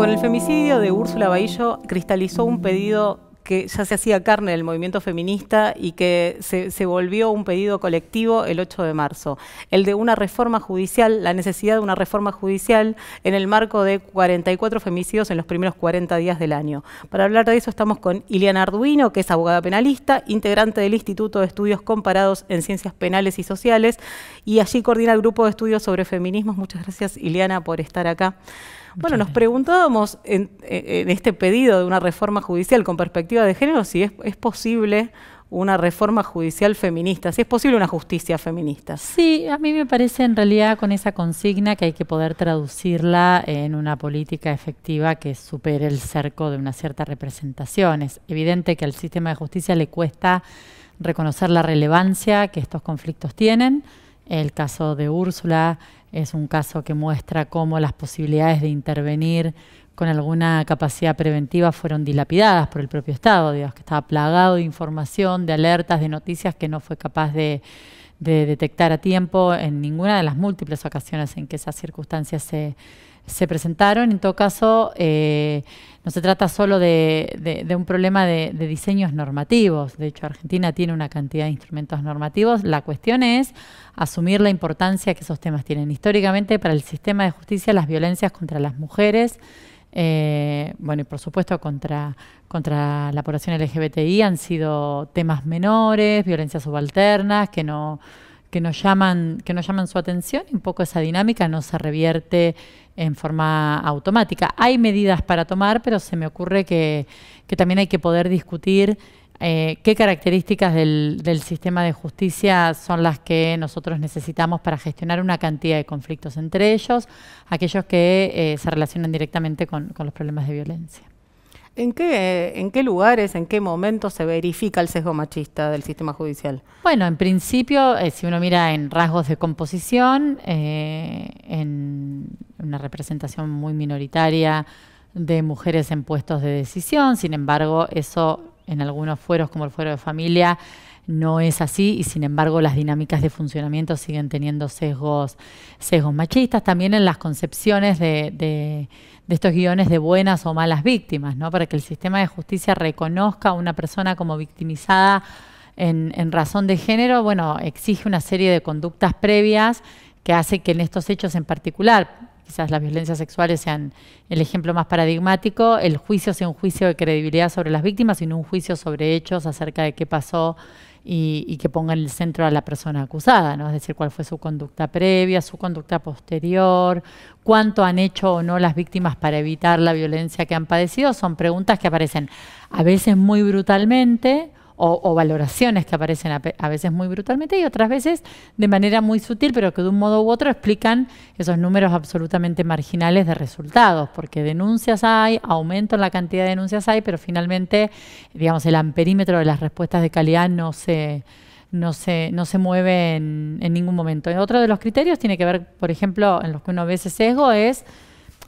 Con el femicidio de Úrsula Baillo cristalizó un pedido que ya se hacía carne del movimiento feminista y que se, volvió un pedido colectivo el 8 de marzo. El de una reforma judicial, la necesidad de una reforma judicial en el marco de 44 femicidios en los primeros 40 días del año. Para hablar de eso estamos con Iliana Arduino, que es abogada penalista, integrante del Instituto de Estudios Comparados en Ciencias Penales y Sociales, y allí coordina el grupo de estudios sobre feminismos. Muchas gracias, Iliana, por estar acá. Bueno, nos preguntábamos en, este pedido de una reforma judicial con perspectiva de género si es, es posible una reforma judicial feminista, si es posible una justicia feminista. Sí, a mí me parece en realidad con esa consigna que hay que poder traducirla en una política efectiva que supere el cerco de una cierta representación. Es evidente que al sistema de justicia le cuesta reconocer la relevancia que estos conflictos tienen el caso de Úrsula es un caso que muestra cómo las posibilidades de intervenir con alguna capacidad preventiva fueron dilapidadas por el propio Estado, que estaba plagado de información, de alertas, de noticias que no fue capaz de, de detectar a tiempo en ninguna de las múltiples ocasiones en que esas circunstancias se, se presentaron. En todo caso, eh, no se trata solo de, un problema de, diseños normativos. De hecho, Argentina tiene una cantidad de instrumentos normativos. La cuestión es asumir la importancia que esos temas tienen. Históricamente, para el sistema de justicia, las violencias contra las mujeres, eh, bueno, y por supuesto contra, contra la población LGBTI han sido temas menores, violencias subalternas que no que nos llaman, que nos llaman su atención y un poco esa dinámica no se revierte en forma automática. Hay medidas para tomar, pero se me ocurre que, también hay que poder discutir eh, qué características del, sistema de justicia son las que nosotros necesitamos para gestionar una cantidad de conflictos, entre ellos aquellos que eh, se relacionan directamente con los problemas de violencia. ¿En qué, ¿En qué lugares, en qué momento se verifica el sesgo machista del sistema judicial? Bueno, en principio, eh, si uno mira en rasgos de composición, eh, en una representación muy minoritaria de mujeres en puestos de decisión, sin embargo, eso en algunos fueros como el fuero de familia no es así y sin embargo las dinámicas de funcionamiento siguen teniendo sesgos, sesgos machistas, también en las concepciones de, estos guiones de buenas o malas víctimas, ¿no? para que el sistema de justicia reconozca a una persona como victimizada en, razón de género, bueno, exige una serie de conductas previas que hace que en estos hechos en particular, quizás las violencias sexuales sean el ejemplo más paradigmático, el juicio sea un juicio de credibilidad sobre las víctimas, y no un juicio sobre hechos acerca de qué pasó y, que ponga en el centro a la persona acusada, ¿no? Es decir, cuál fue su conducta previa, su conducta posterior, cuánto han hecho o no las víctimas para evitar la violencia que han padecido, son preguntas que aparecen a veces muy brutalmente, o, valoraciones que aparecen a, veces muy brutalmente y otras veces de manera muy sutil, pero que de un modo u otro explican esos números absolutamente marginales de resultados, porque denuncias hay, aumento en la cantidad de denuncias hay, pero finalmente, digamos, el amperímetro de las respuestas de calidad no se no se, no se mueve en, en, ningún momento. Otro de los criterios tiene que ver, por ejemplo, en los que uno ve ese sesgo es,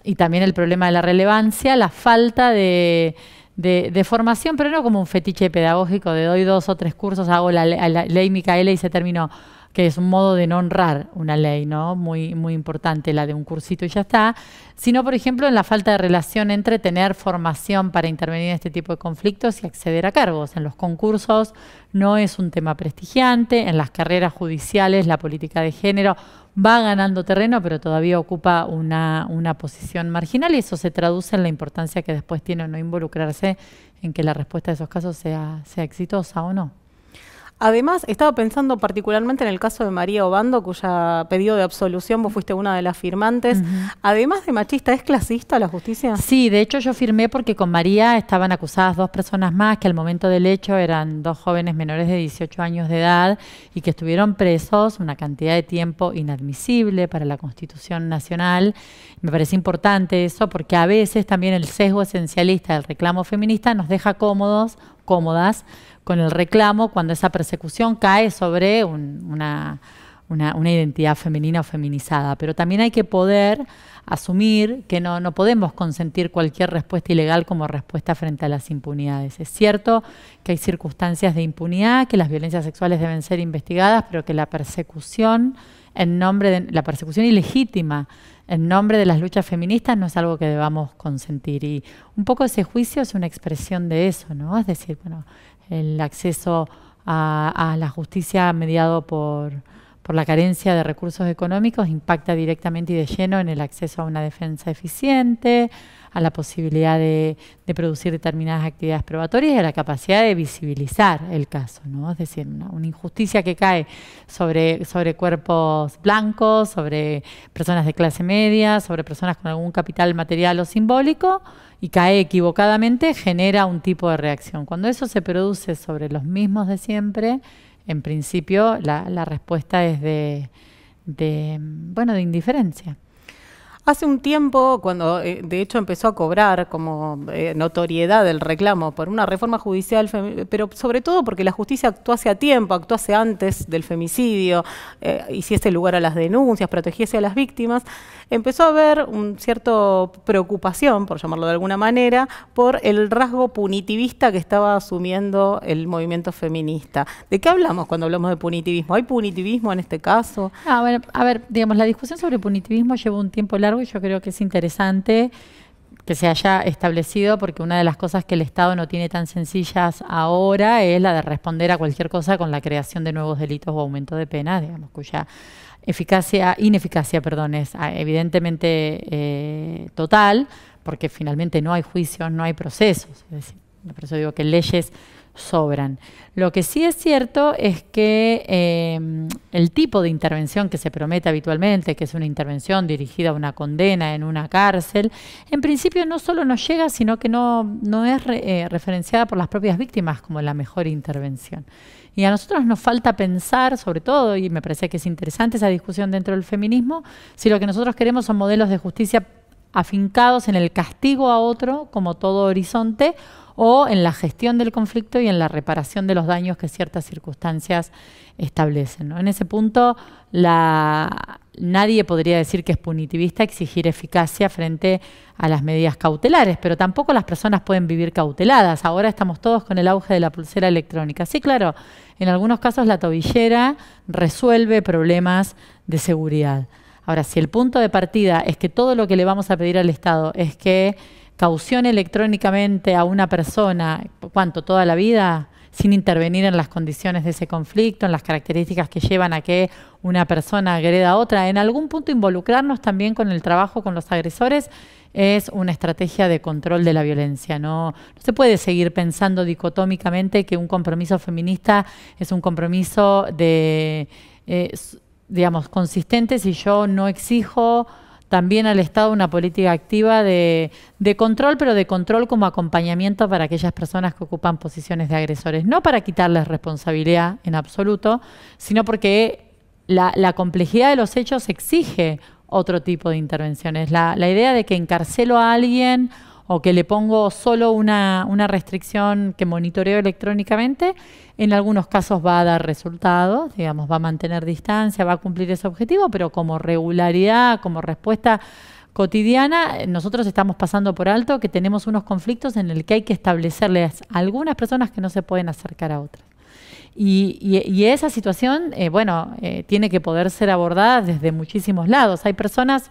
y también el problema de la relevancia, la falta de, de, formación, pero no como un fetiche pedagógico de doy dos o tres cursos, hago la ley Micaela y se terminó que es un modo de no honrar una ley, ¿no? Muy, muy importante, la de un cursito y ya está, sino, por ejemplo, en la falta de relación entre tener formación para intervenir en este tipo de conflictos y acceder a cargos. En los concursos no es un tema prestigiante, en las carreras judiciales la política de género va ganando terreno, pero todavía ocupa una, una posición marginal y eso se traduce en la importancia que después tiene no involucrarse en que la respuesta de esos casos sea, sea exitosa o no. Además, estaba pensando particularmente en el caso de María Obando, cuya pedido de absolución vos fuiste una de las firmantes. Además de machista, ¿es clasista la justicia? Sí, de hecho yo firmé porque con María estaban acusadas dos personas más que al momento del hecho eran dos jóvenes menores de 18 años de edad y que estuvieron presos una cantidad de tiempo inadmisible para la Constitución Nacional. Me parece importante eso porque a veces también el sesgo esencialista del reclamo feminista nos deja cómodos cómodas con el reclamo cuando esa persecución cae sobre una, identidad femenina o feminizada. Pero también hay que poder asumir que no, no podemos consentir cualquier respuesta ilegal como respuesta frente a las impunidades. Es cierto que hay circunstancias de impunidad, que las violencias sexuales deben ser investigadas, pero que la persecución en nombre de la persecución ilegítima, en nombre de las luchas feministas, no es algo que debamos consentir. Y un poco ese juicio es una expresión de eso, ¿no? Es decir, bueno, el acceso a, a la justicia mediado por, por la carencia de recursos económicos impacta directamente y de lleno en el acceso a una defensa eficiente, a la posibilidad de, producir determinadas actividades probatorias y a la capacidad de visibilizar el caso, ¿no? Es decir, una, injusticia que cae sobre, sobre cuerpos blancos, sobre personas de clase media, sobre personas con algún capital material o simbólico y cae equivocadamente, genera un tipo de reacción. Cuando eso se produce sobre los mismos de siempre, en principio la, respuesta es de, de, bueno, de indiferencia. Hace un tiempo, cuando eh, de hecho empezó a cobrar como eh, notoriedad el reclamo por una reforma judicial, pero sobre todo porque la justicia actuase a tiempo, actuase antes del femicidio, hiciese eh, lugar a las denuncias, protegiese a las víctimas, empezó a haber un cierto preocupación, por llamarlo de alguna manera, por el rasgo punitivista que estaba asumiendo el movimiento feminista. ¿De qué hablamos cuando hablamos de punitivismo? ¿Hay punitivismo en este caso? Ah, a ver, digamos, la discusión sobre punitivismo llevó un tiempo largo yo creo que es interesante que se haya establecido porque una de las cosas que el Estado no tiene tan sencillas ahora es la de responder a cualquier cosa con la creación de nuevos delitos o aumento de penas, digamos, cuya eficacia, ineficacia, perdón, es ah, evidentemente eh, total, porque finalmente no hay juicios, no hay procesos. por eso digo que leyes sobran. Lo que sí es cierto es que em, el tipo de intervención que se promete habitualmente, que es una intervención dirigida a una condena en una cárcel, en principio no solo no llega, sino que no, no es eh, referenciada por las propias víctimas como la mejor intervención. Y a nosotros nos falta pensar, sobre todo, y me parece que es interesante esa discusión dentro del feminismo, si lo que nosotros queremos son modelos de justicia afincados en el castigo a otro como todo horizonte o en la gestión del conflicto y en la reparación de los daños que ciertas circunstancias establecen. En ese punto, la, nadie podría decir que es punitivista exigir eficacia frente a las medidas cautelares, pero tampoco las personas pueden vivir cauteladas. Ahora estamos todos con el auge de la pulsera electrónica. Sí, claro, en algunos casos la tobillera resuelve problemas de seguridad. Ahora, si el punto de partida es que todo lo que le vamos a pedir al Estado es que caucione electrónicamente a una persona, ¿cuánto? ¿Toda la vida? sin intervenir en las condiciones de ese conflicto, en las características que llevan a que una persona agreda a otra. En algún punto involucrarnos también con el trabajo con los agresores es una estrategia de control de la violencia. No, se puede seguir pensando dicotómicamente que un compromiso feminista es un compromiso de... Eh, digamos, consistente si yo no exijo también al Estado una política activa de, de, control, pero de control como acompañamiento para aquellas personas que ocupan posiciones de agresores. No para quitarles responsabilidad en absoluto, sino porque la, complejidad de los hechos exige otro tipo de intervenciones. La, la idea de que encarcelo a alguien o que le pongo solo una, restricción que monitoreo electrónicamente, en algunos casos va a dar resultados, digamos, va a mantener distancia, va a cumplir ese objetivo, pero como regularidad, como respuesta cotidiana, eh, nosotros estamos pasando por alto que tenemos unos conflictos en el que hay que establecerles a algunas personas que no se pueden acercar a otras. Y, esa situación, eh, bueno, eh, tiene que poder ser abordada desde muchísimos lados. Hay personas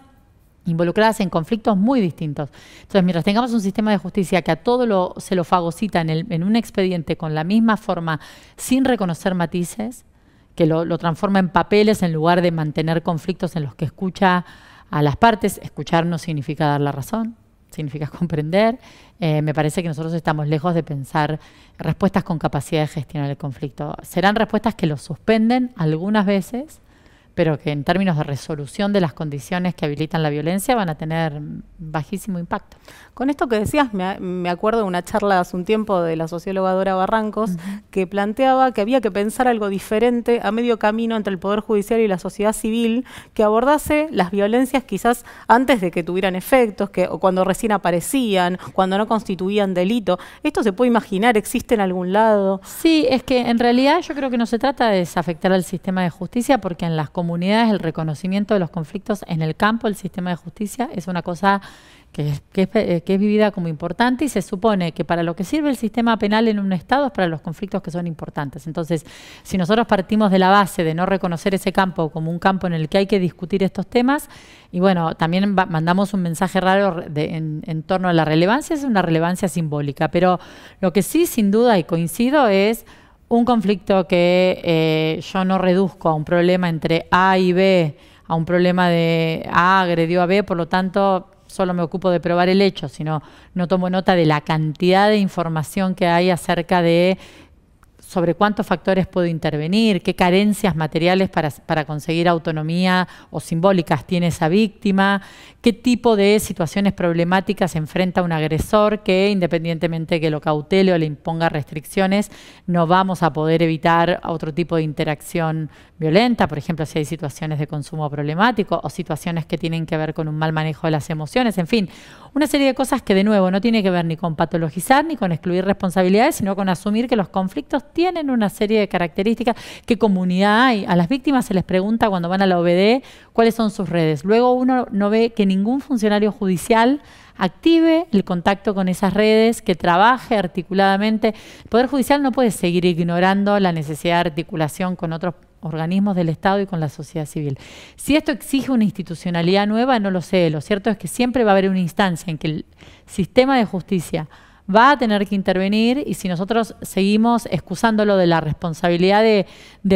involucradas en conflictos muy distintos. Entonces, mientras tengamos un sistema de justicia que a todo se lo fagocita en, un expediente con la misma forma, sin reconocer matices, que lo, transforma en papeles en lugar de mantener conflictos en los que escucha a las partes, escuchar no significa dar la razón, significa comprender. Eh, me parece que nosotros estamos lejos de pensar respuestas con capacidad de gestionar el conflicto. Serán respuestas que lo suspenden algunas veces, pero que en términos de resolución de las condiciones que habilitan la violencia van a tener bajísimo impacto. Con esto que decías, me, me acuerdo de una charla hace un tiempo de la socióloga Dora Barrancos, que planteaba que había que pensar algo diferente a medio camino entre el Poder Judicial y la sociedad civil, que abordase las violencias quizás antes de que tuvieran efectos, que, o cuando recién aparecían, cuando no constituían delito. ¿Esto se puede imaginar? ¿Existe en algún lado? Sí, es que en realidad yo creo que no se trata de desafectar al sistema de justicia, porque en las comunidades, el reconocimiento de los conflictos en el campo, el sistema de justicia, es una cosa eh, que, es, vivida como importante y se supone que para lo que sirve el sistema penal en un Estado es para los conflictos que son importantes. Entonces, si nosotros partimos de la base de no reconocer ese campo como un campo en el que hay que discutir estos temas, y bueno, también mandamos un mensaje raro en, torno a la relevancia, es una relevancia simbólica, pero lo que sí, sin duda, y coincido, es un conflicto que eh, yo no reduzco a un problema entre A y B, a un problema de A agredió a B, por lo tanto solo me ocupo de probar el hecho, sino no tomo nota de la cantidad de información que hay acerca de sobre cuántos factores puede intervenir, qué carencias materiales para, conseguir autonomía o simbólicas tiene esa víctima, qué tipo de situaciones problemáticas enfrenta un agresor que independientemente que lo cautele o le imponga restricciones, no vamos a poder evitar otro tipo de interacción violenta, por ejemplo, si hay situaciones de consumo problemático o situaciones que tienen que ver con un mal manejo de las emociones, en fin, una serie de cosas que de nuevo no tiene que ver ni con patologizar ni con excluir responsabilidades, sino con asumir que los conflictos tienen tienen una serie de características. ¿Qué comunidad hay? A las víctimas se les pregunta cuando van a la OBD cuáles son sus redes. Luego uno no ve que ningún funcionario judicial active el contacto con esas redes, que trabaje articuladamente. El Poder Judicial no puede seguir ignorando la necesidad de articulación con otros organismos del Estado y con la sociedad civil. Si esto exige una institucionalidad nueva, no lo sé. Lo cierto es que siempre va a haber una instancia en que el sistema de justicia va a tener que intervenir y si nosotros seguimos excusándolo de la responsabilidad de,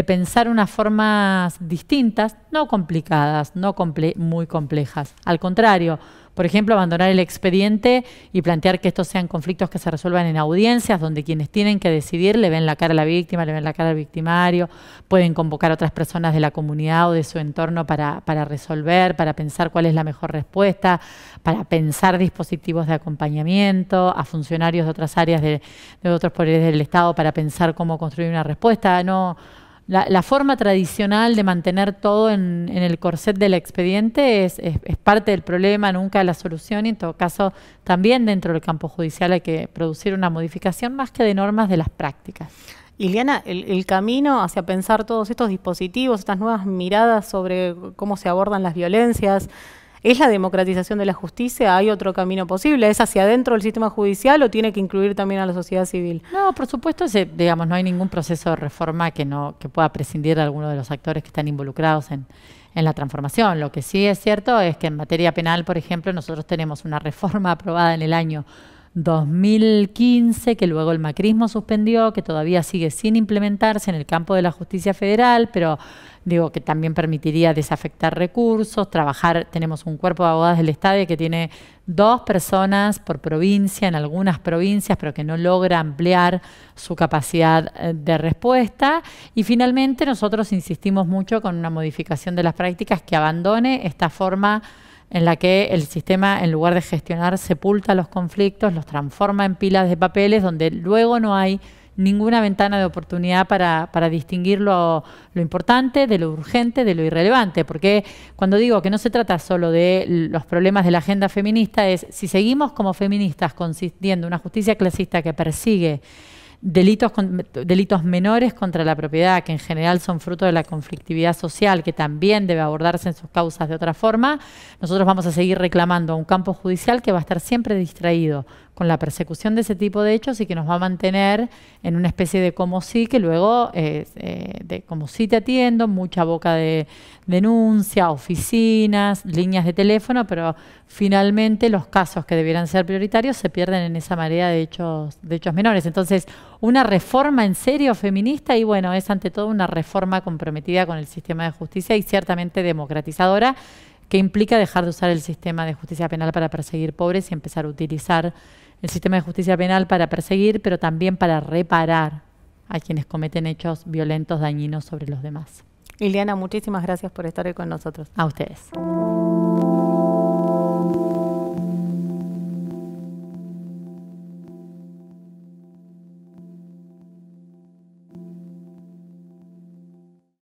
pensar unas formas distintas, no complicadas, no muy complejas, al contrario, por ejemplo, abandonar el expediente y plantear que estos sean conflictos que se resuelvan en audiencias, donde quienes tienen que decidir le ven la cara a la víctima, le ven la cara al victimario, pueden convocar a otras personas de la comunidad o de su entorno para, para resolver, para pensar cuál es la mejor respuesta, para pensar dispositivos de acompañamiento, a funcionarios de otras áreas de, de otros poderes del Estado para pensar cómo construir una respuesta. No, la, forma tradicional de mantener todo en, el corset del expediente es, parte del problema, nunca la solución y en todo caso también dentro del campo judicial hay que producir una modificación más que de normas de las prácticas. Liliana, el, el camino hacia pensar todos estos dispositivos, estas nuevas miradas sobre cómo se abordan las violencias, ¿Es la democratización de la justicia? ¿Hay otro camino posible? ¿Es hacia adentro del sistema judicial o tiene que incluir también a la sociedad civil? No, por supuesto, eh, digamos, no hay ningún proceso de reforma que, no, que pueda prescindir de alguno de los actores que están involucrados en, en la transformación. Lo que sí es cierto es que en materia penal, por ejemplo, nosotros tenemos una reforma aprobada en el año 2015, que luego el macrismo suspendió, que todavía sigue sin implementarse en el campo de la justicia federal, pero digo que también permitiría desafectar recursos, trabajar, tenemos un cuerpo de abogados del Estado que tiene dos personas por provincia, en algunas provincias, pero que no logra ampliar su capacidad eh, de respuesta. Y finalmente nosotros insistimos mucho con una modificación de las prácticas que abandone esta forma en la que el sistema, en lugar de gestionar, sepulta los conflictos, los transforma en pilas de papeles, donde luego no hay ninguna ventana de oportunidad para, distinguir lo, importante de lo urgente, de lo irrelevante. Porque cuando digo que no se trata solo de los problemas de la agenda feminista, es si seguimos como feministas consistiendo una justicia clasista que persigue delitos, con, delitos menores contra la propiedad, que en general son fruto de la conflictividad social, que también debe abordarse en sus causas de otra forma, nosotros vamos a seguir reclamando a un campo judicial que va a estar siempre distraído con la persecución de ese tipo de hechos y que nos va a mantener en una especie de como sí, que luego, eh, de como sí te atiendo, mucha boca de denuncia, oficinas, líneas de teléfono, pero finalmente los casos que debieran ser prioritarios se pierden en esa marea de hechos, de hechos menores. Entonces, una reforma en serio feminista y bueno, es ante todo una reforma comprometida con el sistema de justicia y ciertamente democratizadora que implica dejar de usar el sistema de justicia penal para perseguir pobres y empezar a utilizar el sistema de justicia penal para perseguir, pero también para reparar a quienes cometen hechos violentos, dañinos sobre los demás. Liliana, muchísimas gracias por estar con nosotros. A ustedes.